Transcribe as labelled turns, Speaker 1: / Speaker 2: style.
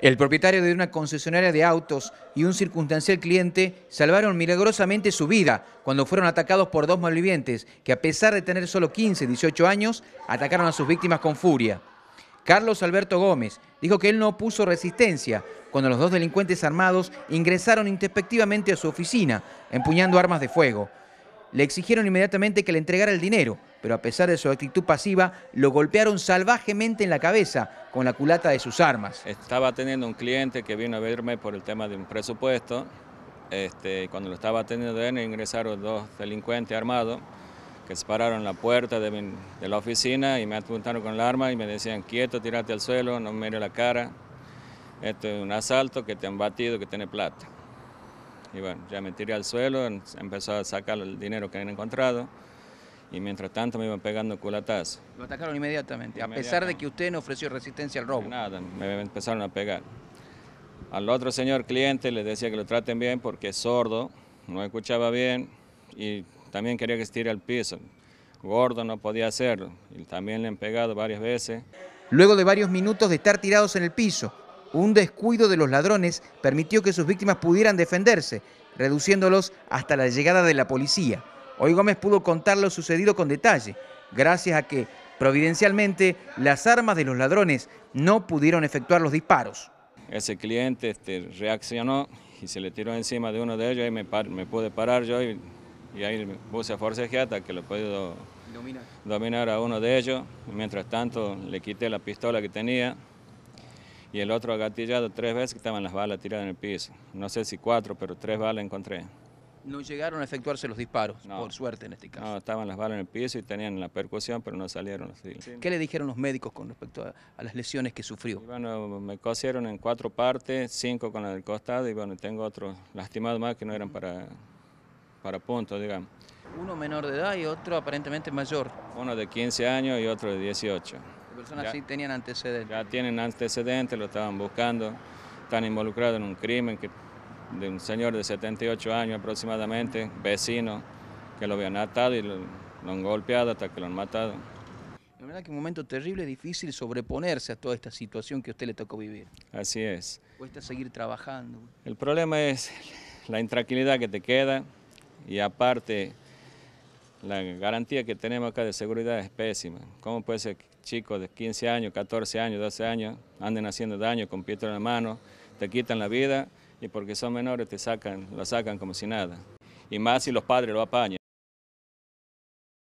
Speaker 1: El propietario de una concesionaria de autos y un circunstancial cliente salvaron milagrosamente su vida cuando fueron atacados por dos malvivientes que a pesar de tener solo 15, 18 años, atacaron a sus víctimas con furia. Carlos Alberto Gómez dijo que él no puso resistencia cuando los dos delincuentes armados ingresaron introspectivamente a su oficina, empuñando armas de fuego. Le exigieron inmediatamente que le entregara el dinero, pero a pesar de su actitud pasiva, lo golpearon salvajemente en la cabeza con la culata de sus armas.
Speaker 2: Estaba teniendo un cliente que vino a verme por el tema de un presupuesto. Este, cuando lo estaba atendiendo él, ingresaron dos delincuentes armados que se pararon la puerta de, la oficina y me apuntaron con el arma y me decían, quieto, tirate al suelo, no me mire la cara. Esto es un asalto que te han batido, que tiene plata. Y bueno, ya me tiré al suelo, em, empezó a sacar el dinero que habían encontrado y mientras tanto me iban pegando culatazo.
Speaker 1: Lo atacaron inmediatamente,
Speaker 2: inmediatamente, a pesar de que usted no ofreció resistencia al robo. Nada, me empezaron a pegar. Al otro señor cliente le decía que lo traten bien porque es sordo, no escuchaba bien y también quería que se tire al piso. Gordo no podía hacerlo y también le han pegado varias veces.
Speaker 1: Luego de varios minutos de estar tirados en el piso, un descuido de los ladrones permitió que sus víctimas pudieran defenderse, reduciéndolos hasta la llegada de la policía. Hoy Gómez pudo contar lo sucedido con detalle, gracias a que, providencialmente, las armas de los ladrones no pudieron efectuar los disparos.
Speaker 2: Ese cliente este, reaccionó y se le tiró encima de uno de ellos y me, pude parar yo y, ahí puse a forcejear hasta que lo puedo dominar. dominar a uno de ellos. Mientras tanto le quité la pistola que tenía y el otro agatillado tres veces que estaban las balas tiradas en el piso. No sé si cuatro, pero tres balas encontré. No llegaron a efectuarse los disparos, por suerte en este caso. No, estaban las balas en el piso y tenían la percusión, pero no salieron los ¿Qué le dijeron los médicos con respecto a, las lesiones que sufrió? bueno, me cosieron en cuatro partes, cinco con la del costado y bueno, tengo otros lastimados más que no eran para, para puntos, digamos. Uno menor de edad y otro aparentemente mayor. Uno de 15 años y otro de 18 personas así sí tenían antecedentes. Ya tienen antecedentes, lo estaban buscando, están involucrados en un crimen que, de un señor de 78 años aproximadamente, vecino, que lo habían atado y lo, han golpeado hasta que lo han matado.
Speaker 1: La verdad que un momento terrible, difícil sobreponerse a toda esta situación que a usted le tocó
Speaker 2: vivir. Así es.
Speaker 1: Cuesta seguir trabajando.
Speaker 2: El problema es la intranquilidad que te queda y aparte la garantía que tenemos acá de seguridad es pésima. ¿Cómo puede ser que chicos de 15 años, 14 años, 12 años anden haciendo daño con piedra en la mano, te quitan la vida y porque son menores te sacan, la sacan como si nada? Y más si los padres lo apañan.